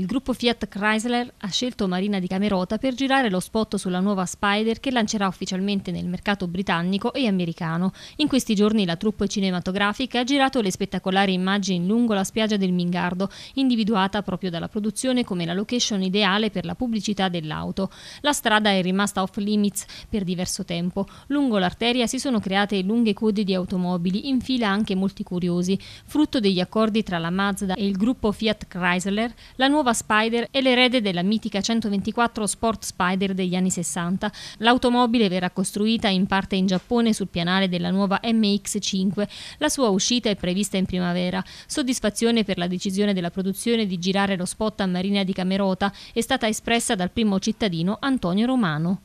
Il gruppo Fiat Chrysler ha scelto Marina di Camerota per girare lo spot sulla nuova Spider che lancerà ufficialmente nel mercato britannico e americano. In questi giorni la troupe cinematografica ha girato le spettacolari immagini lungo la spiaggia del Mingardo, individuata proprio dalla produzione come la location ideale per la pubblicità dell'auto. La strada è rimasta off limits per diverso tempo. Lungo l'arteria si sono create lunghe code di automobili, in fila anche molti curiosi. Frutto degli accordi tra la Mazda e il gruppo Fiat Chrysler, la nuova nuova Spider è l'erede della mitica 124 Sport Spider degli anni 60. L'automobile verrà costruita in parte in Giappone sul pianale della nuova MX5. La sua uscita è prevista in primavera. Soddisfazione per la decisione della produzione di girare lo spot a Marina di Camerota è stata espressa dal primo cittadino Antonio Romano.